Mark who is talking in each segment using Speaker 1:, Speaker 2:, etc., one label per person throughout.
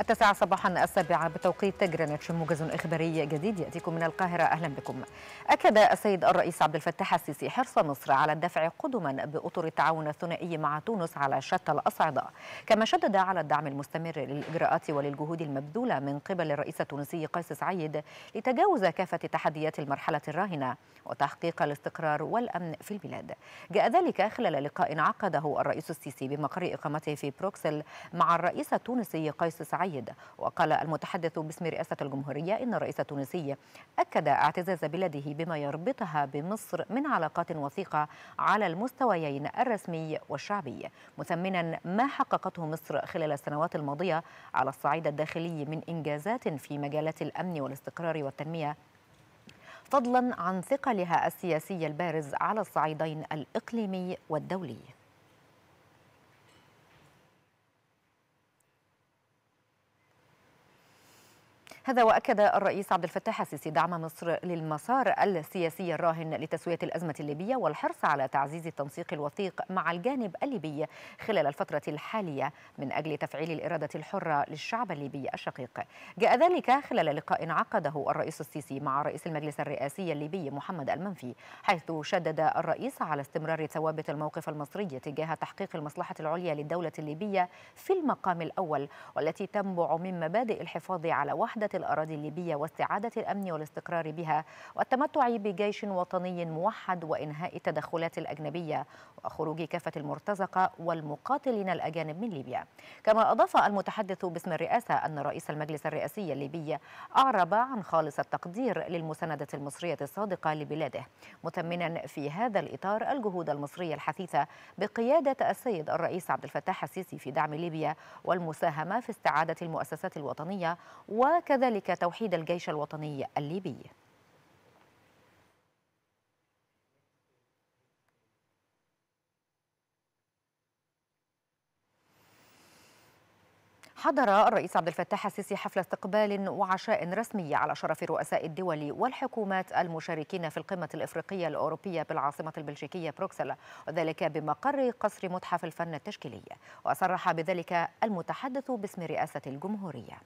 Speaker 1: التاسعة صباحا السابعة بتوقيت جرينتش موجز إخباري جديد يأتيكم من القاهرة أهلا بكم أكد السيد الرئيس عبد الفتاح السيسي حرص مصر على الدفع قدما بأطر التعاون الثنائي مع تونس على شتى الأصعدة كما شدد على الدعم المستمر للإجراءات وللجهود المبذولة من قبل الرئيس التونسي قيس سعيد لتجاوز كافة تحديات المرحلة الراهنة وتحقيق الاستقرار والأمن في البلاد جاء ذلك خلال لقاء عقده الرئيس السيسي بمقر إقامته في بروكسل مع الرئيس التونسي قيس سعيد الصعيد وقال المتحدث باسم رئاسة الجمهورية إن الرئيس التونسي أكد اعتزاز بلاده بما يربطها بمصر من علاقات وثيقة على المستويين الرسمي والشعبي مثمنا ما حققته مصر خلال السنوات الماضية على الصعيد الداخلي من إنجازات في مجالات الأمن والاستقرار والتنمية فضلا عن ثقلها السياسي البارز على الصعيدين الإقليمي والدولي هذا وأكد الرئيس عبد الفتاح السيسي دعم مصر للمسار السياسي الراهن لتسوية الأزمة الليبية والحرص على تعزيز التنسيق الوثيق مع الجانب الليبي خلال الفترة الحالية من أجل تفعيل الإرادة الحرة للشعب الليبي الشقيق جاء ذلك خلال لقاء عقده الرئيس السيسي مع رئيس المجلس الرئاسي الليبي محمد المنفي حيث شدد الرئيس على استمرار ثوابت الموقف المصري تجاه تحقيق المصلحة العليا للدولة الليبية في المقام الأول والتي تنبع من مبادئ الحفاظ على وحدة الأراضي الليبية واستعادة الأمن والاستقرار بها والتمتع بجيش وطني موحد وإنهاء التدخلات الأجنبية وخروج كافة المرتزقة والمقاتلين الأجانب من ليبيا كما أضاف المتحدث باسم الرئاسة أن رئيس المجلس الرئاسي الليبي أعرب عن خالص التقدير للمساندة المصرية الصادقة لبلاده مثمنا في هذا الإطار الجهود المصرية الحثيثة بقيادة السيد الرئيس عبد الفتاح السيسي في دعم ليبيا والمساهمة في استعادة المؤسسات الوطنية وكذلك وذلك توحيد الجيش الوطني الليبي حضر الرئيس عبد الفتاح السيسي حفل استقبال وعشاء رسمي على شرف رؤساء الدول والحكومات المشاركين في القمة الإفريقية الأوروبية بالعاصمة البلجيكية بروكسل وذلك بمقر قصر متحف الفن التشكيلي وصرح بذلك المتحدث باسم رئاسة الجمهورية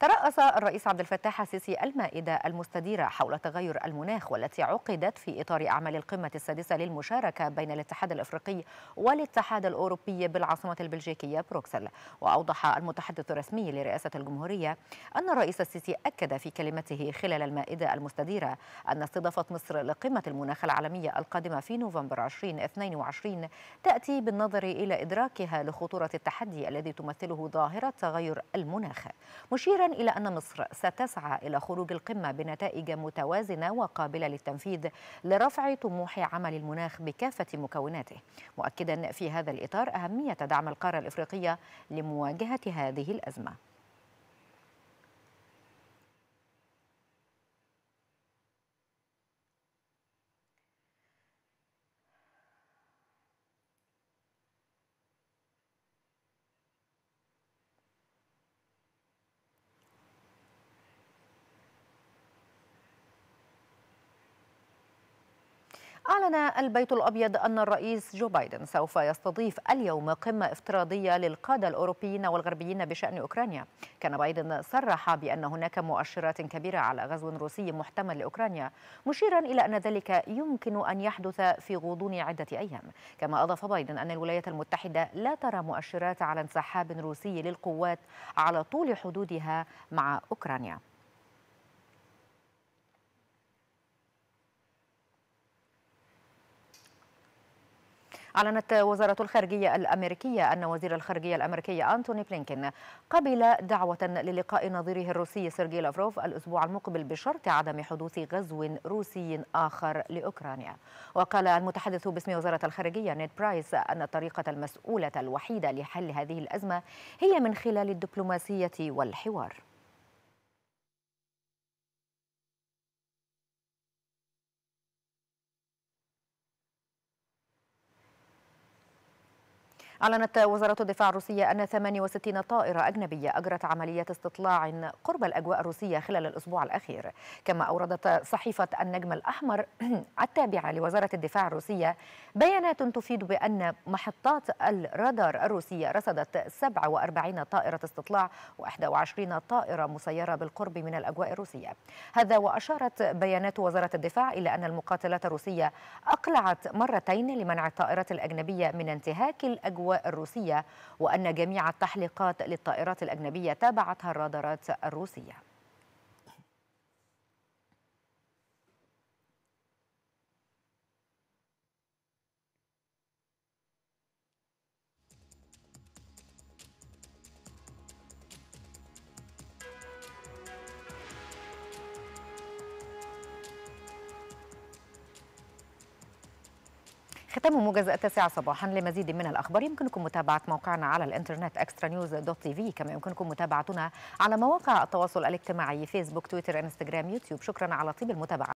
Speaker 1: ترأس الرئيس عبد الفتاح السيسي المائدة المستديرة حول تغير المناخ والتي عقدت في إطار أعمال القمة السادسة للمشاركة بين الاتحاد الأفريقي والاتحاد الأوروبي بالعاصمة البلجيكية بروكسل وأوضح المتحدث الرسمي لرئاسة الجمهورية أن الرئيس السيسي أكد في كلمته خلال المائدة المستديرة أن استضافة مصر لقمة المناخ العالمية القادمة في نوفمبر 2022 تأتي بالنظر إلى إدراكها لخطورة التحدي الذي تمثله ظاهرة تغير المناخ مشيرا إلى أن مصر ستسعى إلى خروج القمة بنتائج متوازنة وقابلة للتنفيذ لرفع طموح عمل المناخ بكافة مكوناته مؤكدا في هذا الإطار أهمية دعم القارة الإفريقية لمواجهة هذه الأزمة أعلن البيت الأبيض أن الرئيس جو بايدن سوف يستضيف اليوم قمة افتراضية للقادة الأوروبيين والغربيين بشأن أوكرانيا كان بايدن صرح بأن هناك مؤشرات كبيرة على غزو روسي محتمل لأوكرانيا مشيرا إلى أن ذلك يمكن أن يحدث في غضون عدة أيام كما أضاف بايدن أن الولايات المتحدة لا ترى مؤشرات على انسحاب روسي للقوات على طول حدودها مع أوكرانيا أعلنت وزارة الخارجية الأمريكية أن وزير الخارجية الأمريكية أنتوني بلينكين قبل دعوة للقاء نظيره الروسي سيرجي لافروف الأسبوع المقبل بشرط عدم حدوث غزو روسي آخر لأوكرانيا وقال المتحدث باسم وزارة الخارجية نيد برايس أن الطريقة المسؤولة الوحيدة لحل هذه الأزمة هي من خلال الدبلوماسية والحوار أعلنت وزارة الدفاع الروسية أن 68 طائرة أجنبية أجرت عمليات استطلاع قرب الأجواء الروسية خلال الأسبوع الأخير كما أوردت صحيفة النجم الأحمر التابعة لوزارة الدفاع الروسية بيانات تفيد بأن محطات الرادار الروسية رصدت 47 طائرة استطلاع و21 طائرة مسيرة بالقرب من الأجواء الروسية هذا وأشارت بيانات وزارة الدفاع إلى أن المقاتلات الروسية أقلعت مرتين لمنع الطائرات الأجنبية من انتهاك الأجواء الروسية وأن جميع التحليقات للطائرات الأجنبية تابعتها الرادارات الروسية ختام موجز التاسعة صباحا لمزيد من الأخبار يمكنكم متابعة موقعنا على الإنترنت اكسترا نيوز دوت تي في كما يمكنكم متابعتنا على مواقع التواصل الاجتماعي فيسبوك تويتر انستجرام يوتيوب شكرا على طيب المتابعة